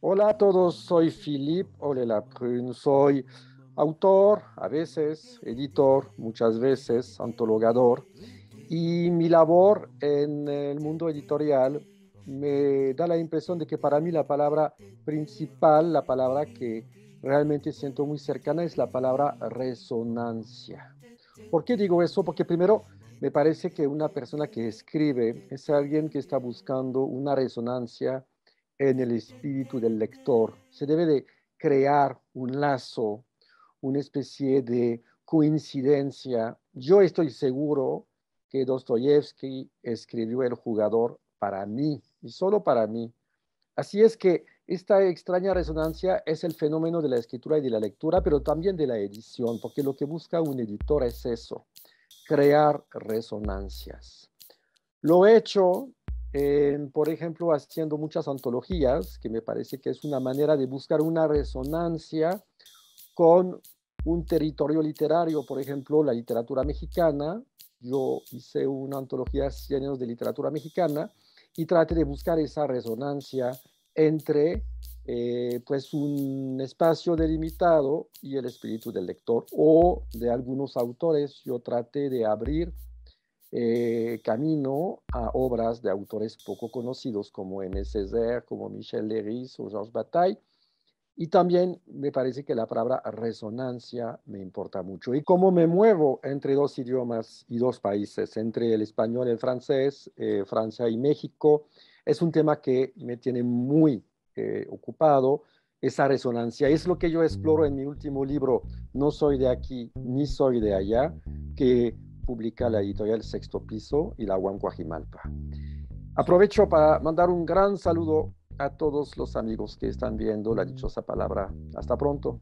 Hola a todos, soy Philippe soy autor, a veces editor, muchas veces antologador, y mi labor en el mundo editorial me da la impresión de que para mí la palabra principal, la palabra que realmente siento muy cercana es la palabra resonancia. ¿Por qué digo eso? Porque primero me parece que una persona que escribe es alguien que está buscando una resonancia en el espíritu del lector. Se debe de crear un lazo, una especie de coincidencia. Yo estoy seguro que Dostoyevsky escribió El jugador para mí y solo para mí. Así es que esta extraña resonancia es el fenómeno de la escritura y de la lectura, pero también de la edición, porque lo que busca un editor es eso, crear resonancias. Lo he hecho, por ejemplo, haciendo muchas antologías, que me parece que es una manera de buscar una resonancia con un territorio literario, por ejemplo, la literatura mexicana. Yo hice una antología 100 años de literatura mexicana y traté de buscar esa resonancia entre eh, pues un espacio delimitado y el espíritu del lector o de algunos autores. Yo traté de abrir eh, camino a obras de autores poco conocidos como M. Césaire, como Michel Leris o Georges Bataille. Y también me parece que la palabra resonancia me importa mucho. Y cómo me muevo entre dos idiomas y dos países, entre el español y el francés, eh, Francia y México, es un tema que me tiene muy eh, ocupado, esa resonancia. Es lo que yo exploro en mi último libro, No soy de aquí ni soy de allá, que publica la editorial Sexto Piso y la UAM Aprovecho para mandar un gran saludo a todos los amigos que están viendo la dichosa palabra. Hasta pronto.